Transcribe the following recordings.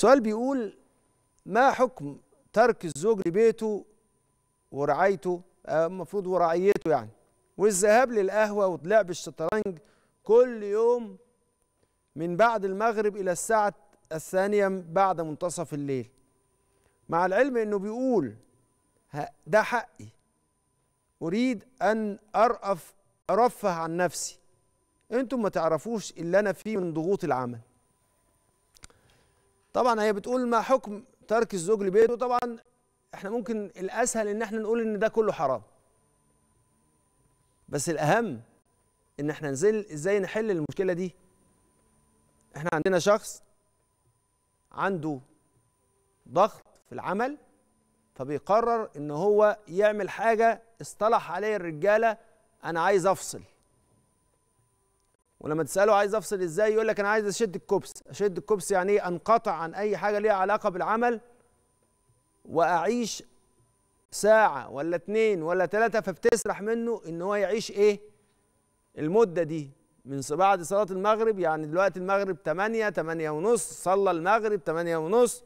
سؤال بيقول ما حكم ترك الزوج لبيته ورعايته آه، المفروض ورعيته يعني والذهاب للقهوة ولعب الشطرنج كل يوم من بعد المغرب إلى الساعة الثانية بعد منتصف الليل مع العلم أنه بيقول ده حقي أريد أن أرأف أرفه عن نفسي أنتم ما تعرفوش اللي أنا فيه من ضغوط العمل طبعا هي بتقول ما حكم ترك الزوج لبيته طبعا احنا ممكن الاسهل ان احنا نقول ان ده كله حرام بس الاهم ان احنا نزل ازاي نحل المشكله دي احنا عندنا شخص عنده ضغط في العمل فبيقرر ان هو يعمل حاجه اصطلح عليه الرجاله انا عايز افصل ولما تساله عايز افصل ازاي يقول لك انا عايز اشد الكبس اشد الكبس يعني ايه انقطع عن اي حاجه ليها علاقه بالعمل واعيش ساعه ولا اتنين ولا تلاته فبتسرح منه ان هو يعيش ايه المده دي من بعد صلاه المغرب يعني دلوقتي المغرب 8 8 ونص صلى المغرب 8 ونص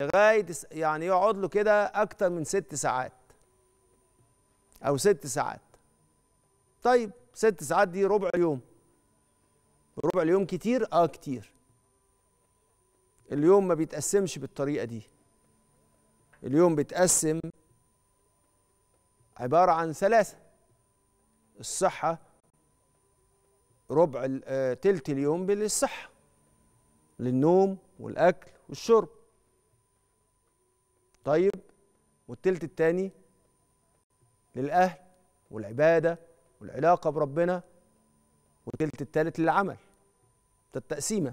لغايه يعني يقعد له كده اكتر من ست ساعات او ست ساعات طيب ست ساعات دي ربع يوم ربع اليوم كتير اه كتير اليوم ما بيتقسمش بالطريقه دي اليوم بيتقسم عباره عن ثلاثه الصحه ربع آه، تلت اليوم بالصحه للنوم والاكل والشرب طيب والتلت التاني للاهل والعباده والعلاقه بربنا والتلت التالت للعمل التقسيمه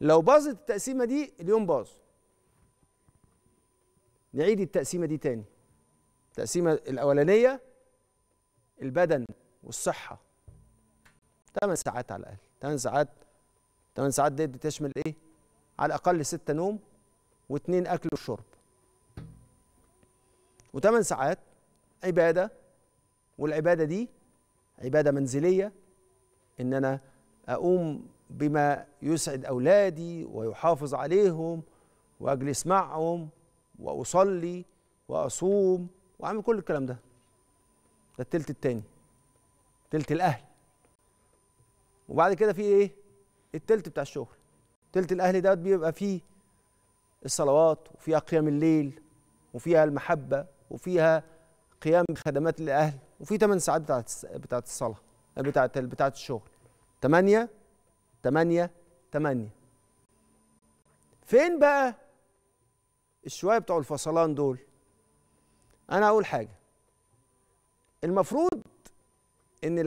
لو باظت التقسيمه دي اليوم باظ نعيد التقسيمه دي تاني التقسيمه الاولانيه البدن والصحه 8 ساعات على الاقل 8 ساعات 8 ساعات دي بتشمل ايه على الاقل 6 نوم و2 اكل وشرب و8 ساعات عباده والعباده دي عباده منزليه ان انا اقوم بما يسعد اولادي ويحافظ عليهم واجلس معهم واصلي واصوم واعمل كل الكلام ده ده التلت التاني تلت الاهل وبعد كده في ايه التلت بتاع الشغل تلت الاهل ده بيبقى فيه الصلوات وفيها قيام الليل وفيها المحبه وفيها قيام خدمات الاهل وفي 8 ساعات بتاعت بتاعت الصلاه بتاعت بتاعت الشغل 8 8 8 فين بقى الشويه بتوع الفصلان دول انا اقول حاجه المفروض ان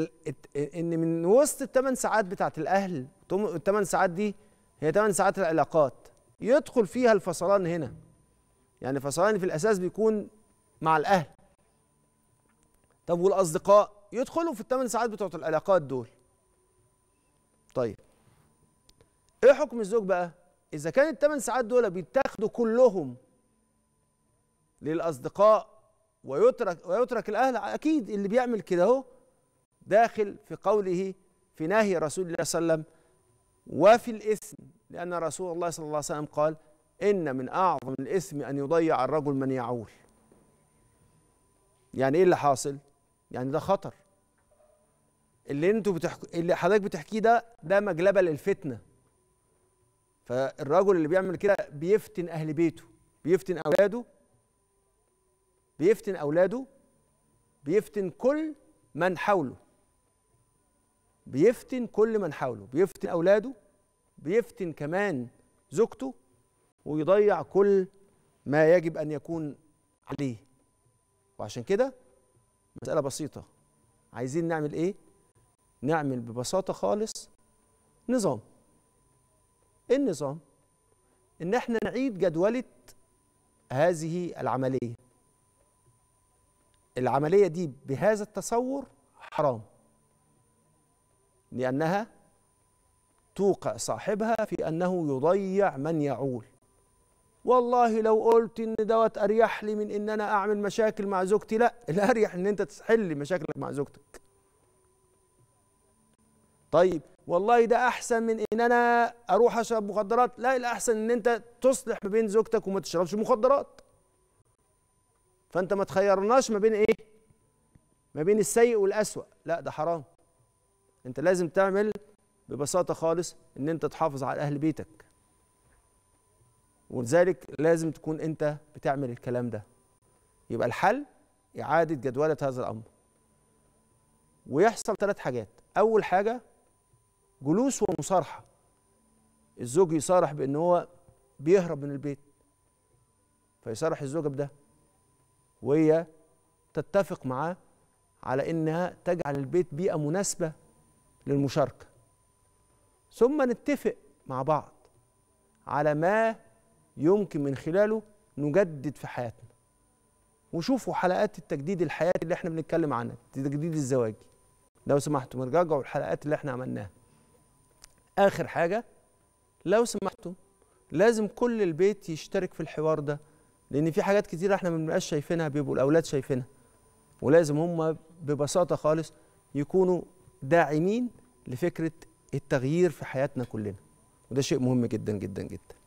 ان من وسط الثمان ساعات بتاعت الاهل الثمان ساعات دي هي ثمان ساعات العلاقات يدخل فيها الفصلان هنا يعني فصلان في الاساس بيكون مع الاهل طب والاصدقاء يدخلوا في الثمان ساعات بتوع العلاقات دول طيب ايه حكم الزوج بقى اذا كان الثمان ساعات دول بيتاخدوا كلهم للاصدقاء ويترك ويترك الاهل اكيد اللي بيعمل كده اهو داخل في قوله في نهي رسول الله صلى الله عليه وسلم وفي الاثم لان رسول الله صلى الله عليه وسلم قال ان من اعظم الاثم ان يضيع الرجل من يعول يعني ايه اللي حاصل يعني ده خطر اللي انتوا بتحكوا اللي حضرتك بتحكيه ده ده مجلبه للفتنه فالرجل اللي بيعمل كده بيفتن اهل بيته بيفتن اولاده بيفتن اولاده بيفتن كل من حوله بيفتن كل من حوله بيفتن اولاده بيفتن كمان زوجته ويضيع كل ما يجب ان يكون عليه وعشان كده مساله بسيطه عايزين نعمل ايه نعمل ببساطة خالص نظام ايه النظام؟ ان احنا نعيد جدولة هذه العملية العملية دي بهذا التصور حرام لأنها توقع صاحبها في أنه يضيع من يعول والله لو قلت ان دوت اريح لي من ان انا اعمل مشاكل مع زوجتي لا الاريح ان انت تحل مشاكلك مع زوجتك طيب والله ده احسن من ان انا اروح اشرب مخدرات لا الاحسن ان انت تصلح ما بين زوجتك وما تشربش مخدرات فانت ما تخيرناش ما بين ايه ما بين السيء والاسوا لا ده حرام انت لازم تعمل ببساطه خالص ان انت تحافظ على اهل بيتك ولذلك لازم تكون انت بتعمل الكلام ده يبقى الحل اعاده جدوله هذا الامر ويحصل ثلاث حاجات اول حاجه جلوس ومصارحه الزوج يصارح بان هو بيهرب من البيت فيصارح الزوجه بده وهي تتفق معاه على انها تجعل البيت بيئه مناسبه للمشاركه ثم نتفق مع بعض على ما يمكن من خلاله نجدد في حياتنا وشوفوا حلقات التجديد الحياتي اللي احنا بنتكلم عنها تجديد الزواج لو سمحتم نرجعوا الحلقات اللي احنا عملناها اخر حاجه لو سمحتم لازم كل البيت يشترك في الحوار ده لان في حاجات كتيره احنا ما بنبقاش شايفينها بيبقوا الاولاد شايفينها ولازم هم ببساطه خالص يكونوا داعمين لفكره التغيير في حياتنا كلنا وده شيء مهم جدا جدا جدا